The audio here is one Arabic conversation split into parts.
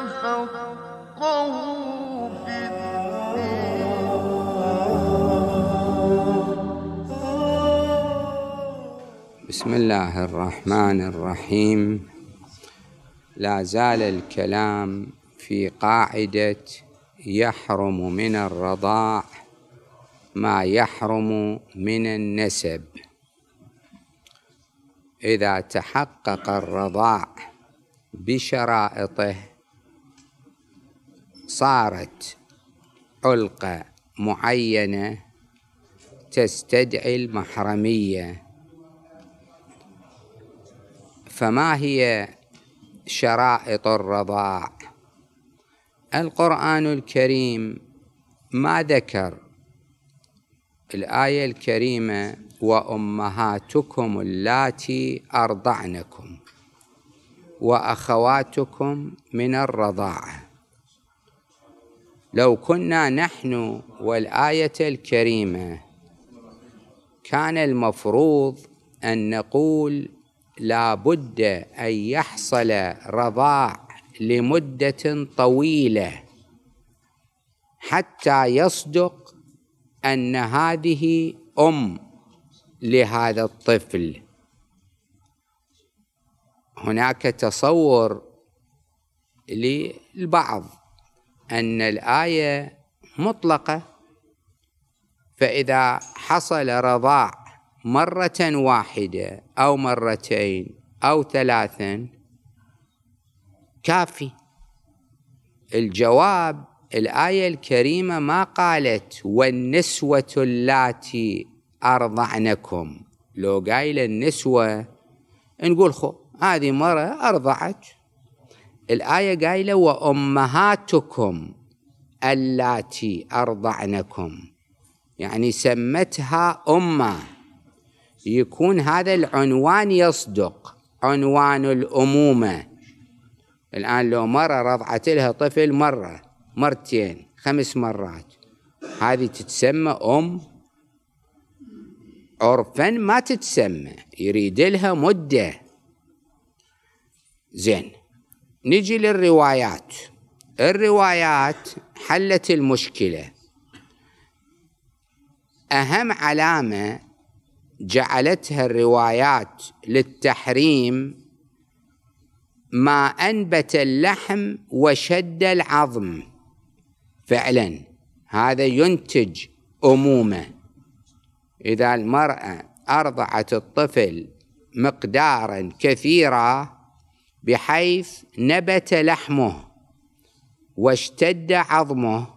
بسم الله الرحمن الرحيم لا زال الكلام في قاعده يحرم من الرضاع ما يحرم من النسب اذا تحقق الرضاع بشرائطه صارت علقة معينة تستدعي المحرمية فما هي شرائط الرضاع القرآن الكريم ما ذكر الآية الكريمة وأمهاتكم اللاتي أرضعنكم وأخواتكم من الرضاعه لو كنا نحن والآية الكريمة كان المفروض أن نقول لا بد أن يحصل رضاع لمدة طويلة حتى يصدق أن هذه أم لهذا الطفل هناك تصور للبعض أن الآية مطلقة فإذا حصل رضاع مرة واحدة أو مرتين أو ثلاثا كافي الجواب الآية الكريمة ما قالت والنسوة اللاتي أرضعنكم لو قايل النسوة نقول خو هذه مرة أرضعت الآية قايلة وأمهاتكم اللاتي أرضعنكم يعني سمتها أمة يكون هذا العنوان يصدق عنوان الأمومة الآن لو مرة رضعت لها طفل مرة مرتين خمس مرات هذه تتسمى أم عرفا ما تتسمى يريد لها مدة زين نجي للروايات الروايات حلت المشكلة أهم علامة جعلتها الروايات للتحريم ما أنبت اللحم وشد العظم فعلا هذا ينتج أمومة إذا المرأة أرضعت الطفل مقدارا كثيرا بحيث نبت لحمه واشتد عظمه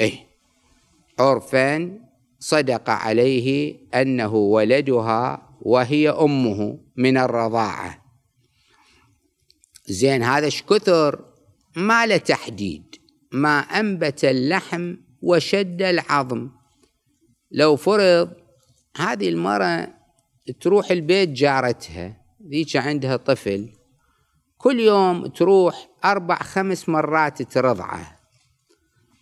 إيه عرفا صدق عليه أنه ولدها وهي أمه من الرضاعة زين هذا شكثر ما له تحديد ما أنبت اللحم وشد العظم لو فرض هذه المرأة تروح البيت جارتها ذيك عندها طفل كل يوم تروح أربع خمس مرات ترضعه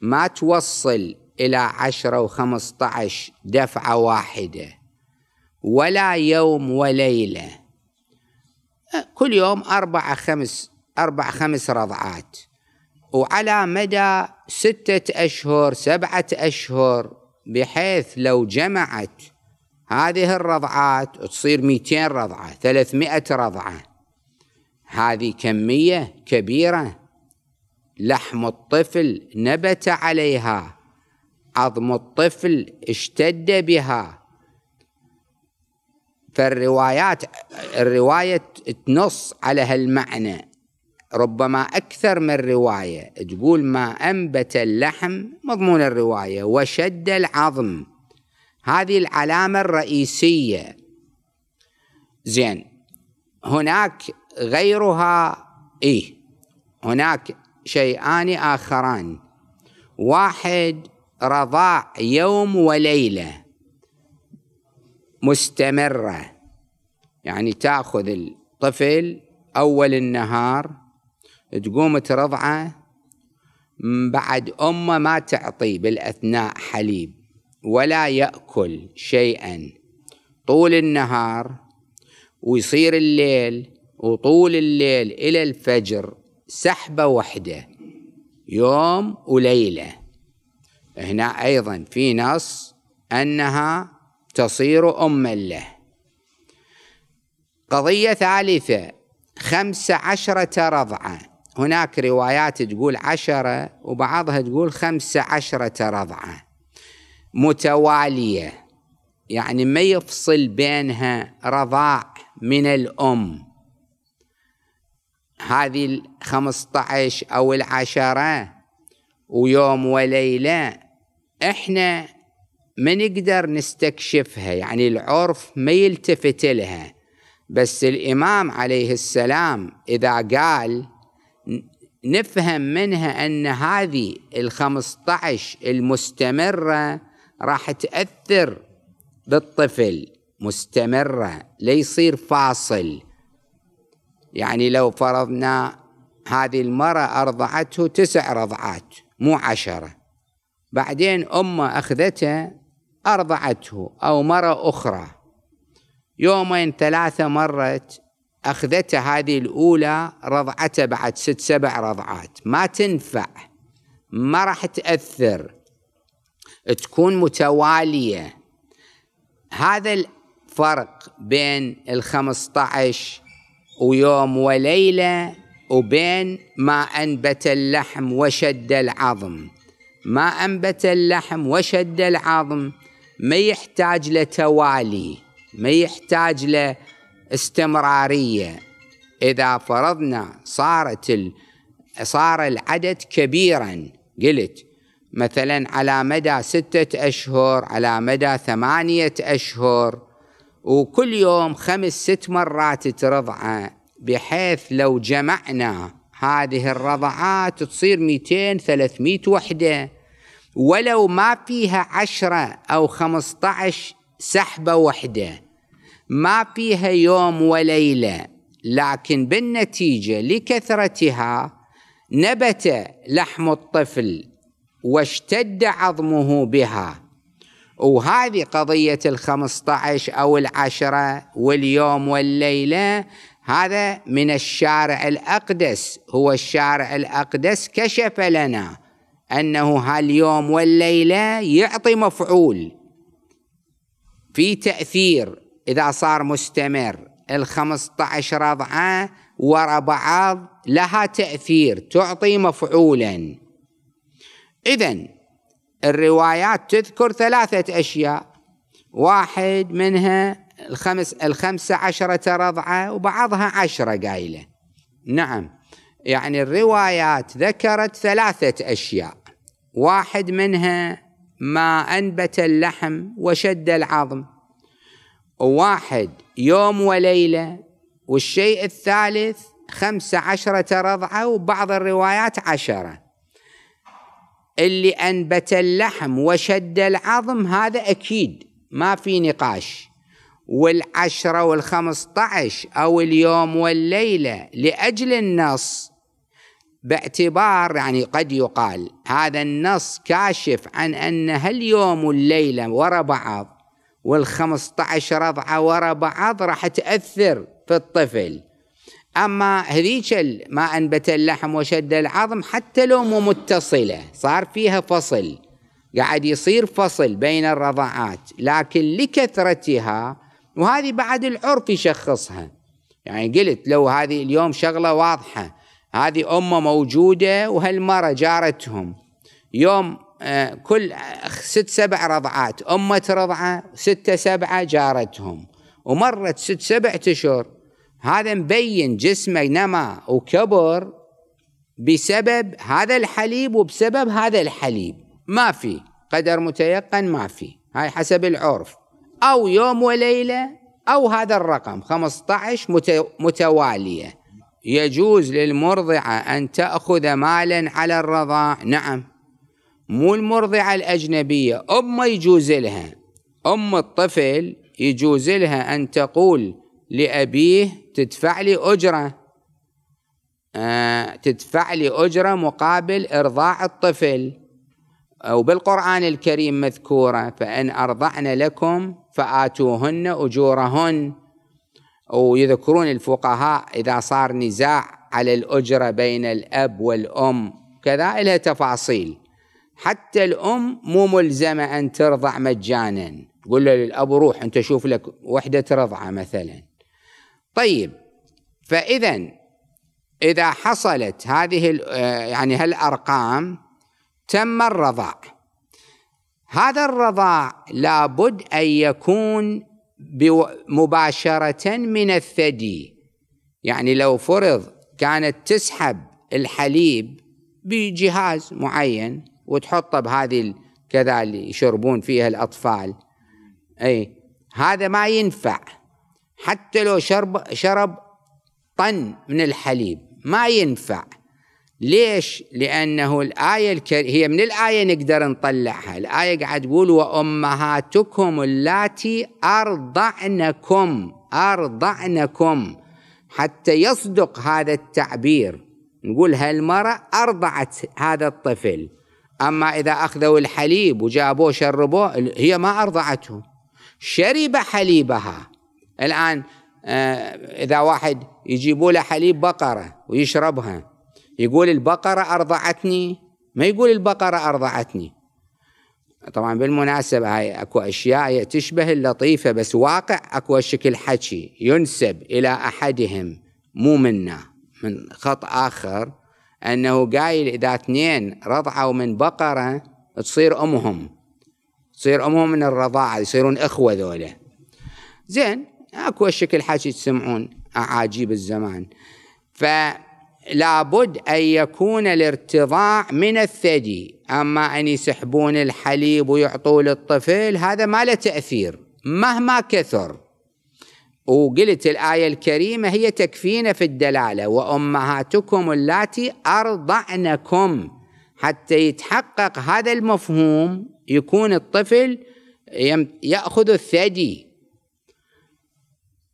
ما توصل إلى عشرة وخمسة عشر دفعة واحدة ولا يوم وليلة كل يوم أربع خمس أربع خمس رضعات وعلى مدى ستة أشهر سبعة أشهر بحيث لو جمعت هذه الرضعات تصير 200 رضعة 300 رضعة هذه كمية كبيرة لحم الطفل نبت عليها عظم الطفل اشتد بها فالروايات الرواية تنص على هالمعنى ربما أكثر من رواية تقول ما أنبت اللحم مضمون الرواية وشد العظم هذه العلامة الرئيسية زين هناك غيرها إيه هناك شيئان آخران واحد رضاع يوم وليلة مستمرة يعني تأخذ الطفل أول النهار تقوم ترضعه بعد أمه ما تعطي بالأثناء حليب ولا يأكل شيئا طول النهار ويصير الليل وطول الليل إلى الفجر سحبة واحدة يوم وليلة هنا أيضا في نص أنها تصير أما له قضية ثالثة خمس عشرة رضعة هناك روايات تقول عشرة وبعضها تقول خمس عشرة رضعة متوالية يعني ما يفصل بينها رضاع من الأم هذه ال 15 أو العشرة ويوم وليلة إحنا ما نقدر نستكشفها يعني العرف ما يلتفت لها بس الإمام عليه السلام إذا قال نفهم منها أن هذه الخمسة عشر المستمرة راح تأثر بالطفل مستمرة ليصير فاصل يعني لو فرضنا هذه المرأة أرضعته تسع رضعات مو عشرة بعدين أمه أخذته أرضعته أو مرة أخرى يومين ثلاثة مرت أخذته هذه الأولى رضعته بعد ست سبع رضعات ما تنفع ما راح تأثر تكون متوالية هذا الفرق بين الخمسة عشر ويوم وليلة وبين ما أنبت اللحم وشد العظم ما أنبت اللحم وشد العظم ما يحتاج لتوالي ما يحتاج لاستمرارية إذا فرضنا صارت ال... صار العدد كبيرا قلت مثلا على مدى ستة أشهر على مدى ثمانية أشهر وكل يوم خمس ست مرات ترضعه بحيث لو جمعنا هذه الرضعات تصير 200 300 وحده ولو ما فيها عشرة أو خمسة عشر سحبة وحدة ما فيها يوم وليلة لكن بالنتيجة لكثرتها نبت لحم الطفل واشتد عظمه بها وهذه قضية الخمسة عشر أو العشرة واليوم والليلة هذا من الشارع الأقدس هو الشارع الأقدس كشف لنا أنه هاليوم والليلة يعطي مفعول في تأثير إذا صار مستمر الخمسة عشر رضعة وراء بعض لها تأثير تعطي مفعولا إذن الروايات تذكر ثلاثة أشياء واحد منها الخمس الخمسة عشرة رضعة وبعضها عشرة قايلة نعم يعني الروايات ذكرت ثلاثة أشياء واحد منها ما أنبت اللحم وشد العظم واحد يوم وليلة والشيء الثالث خمسة عشرة رضعة وبعض الروايات عشرة اللي أنبت اللحم وشد العظم هذا أكيد ما في نقاش والعشرة والخمسة عشر أو اليوم والليلة لأجل النص باعتبار يعني قد يقال هذا النص كاشف عن أن هاليوم والليلة ورا بعض والخمسة عشر رضعة ورا بعض راح تأثر في الطفل أما هذيك ما أنبت اللحم وشد العظم حتى لو مو متصلة صار فيها فصل قاعد يصير فصل بين الرضاعات لكن لكثرتها وهذه بعد العرف يشخصها يعني قلت لو هذه اليوم شغلة واضحة هذه أمه موجودة وهالمرة جارتهم يوم آه، كل آه، ست سبع رضعات أمة رضعة ستة سبعة جارتهم ومرت ست سبع أشهر هذا مبين جسمه نما وكبر بسبب هذا الحليب وبسبب هذا الحليب ما في قدر متيقن ما في هاي حسب العرف أو يوم وليلة أو هذا الرقم 15 متوالية يجوز للمرضعة أن تأخذ مالا على الرضاع نعم مو المرضعة الأجنبية أم يجوز لها أم الطفل يجوز لها أن تقول لأبيه تدفع لي أجرة آه تدفع لي أجرة مقابل إرضاع الطفل وبالقرآن الكريم مذكورة فإن أرضعن لكم فآتوهن أجورهن ويذكرون الفقهاء إذا صار نزاع على الأجرة بين الأب والأم كذا لها تفاصيل حتى الأم مو ملزمة أن ترضع مجانا تقول له للأب روح أنت شوف لك وحدة رضعة مثلاً طيب فإذا إذا حصلت هذه آه، يعني هالأرقام تم الرضاع هذا الرضاع لابد أن يكون مباشرة من الثدي يعني لو فرض كانت تسحب الحليب بجهاز معين وتحطه بهذه كذا اللي يشربون فيها الأطفال أي هذا ما ينفع حتى لو شرب شرب طن من الحليب ما ينفع ليش؟ لأنه الآية الكري... هي من الآية نقدر نطلعها الآية قاعد تقول وأمهاتكم اللاتي أرضعنكم أرضعنكم حتى يصدق هذا التعبير نقول هالمرأة أرضعت هذا الطفل أما إذا أخذوا الحليب وجابوه شربوه هي ما أرضعته شرب حليبها الآن آه، إذا واحد يجيبوا له حليب بقرة ويشربها يقول البقرة أرضعتني ما يقول البقرة أرضعتني طبعا بالمناسبة هاي أكو أشياء تشبه اللطيفة بس واقع أكو شكل حكي ينسب إلى أحدهم مو منا من خط آخر أنه قايل إذا اثنين رضعوا من بقرة تصير أمهم تصير أمهم من الرضاعة يصيرون إخوة ذولا زين اكو شكل حكي تسمعون اعاجيب الزمان فلابد ان يكون الارتضاع من الثدي اما ان يسحبون الحليب ويعطوه للطفل هذا ما له تاثير مهما كثر وقلت الآية الكريمة هي تكفينا في الدلالة وأمهاتكم اللاتي أرضعنكم حتى يتحقق هذا المفهوم يكون الطفل يأخذ الثدي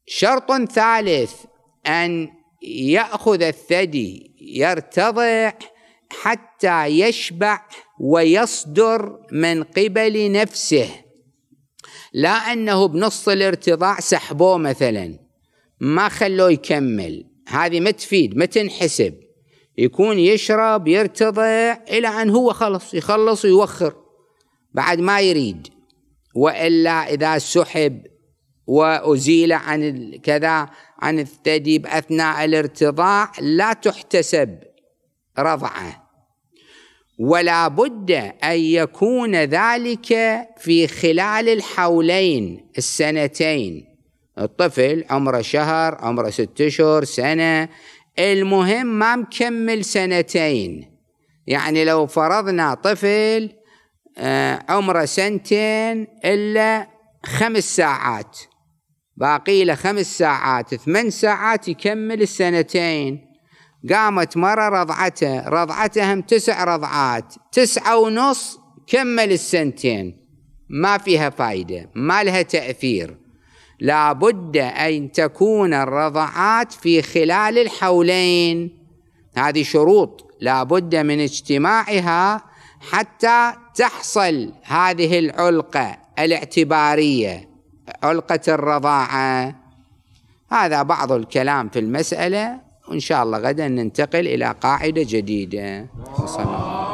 شرط ثالث أن يأخذ الثدي يرتضع حتى يشبع ويصدر من قبل نفسه لا أنه بنص الارتضاع سحبوه مثلا ما خلوه يكمل هذه ما تفيد ما تنحسب يكون يشرب يرتضع إلى أن هو خلص يخلص ويوخر بعد ما يريد وإلا إذا سحب وأزيل عن كذا عن الثدي أثناء الارتضاع لا تحتسب رضعة ولا بد أن يكون ذلك في خلال الحولين السنتين الطفل عمره شهر عمره ست اشهر سنه المهم ما مكمل سنتين يعني لو فرضنا طفل آه، عمره سنتين الا خمس ساعات باقي له خمس ساعات ثمان ساعات يكمل السنتين قامت مرة رضعته رضعته هم تسع رضعات تسعة ونص كمل السنتين ما فيها فايدة ما لها تأثير لابد أن تكون الرضعات في خلال الحولين هذه شروط لابد من اجتماعها حتى تحصل هذه العلقة الاعتبارية علقة الرضاعة هذا بعض الكلام في المسألة وإن شاء الله غدا ننتقل إلى قاعدة جديدة صلى الله عليه وسلم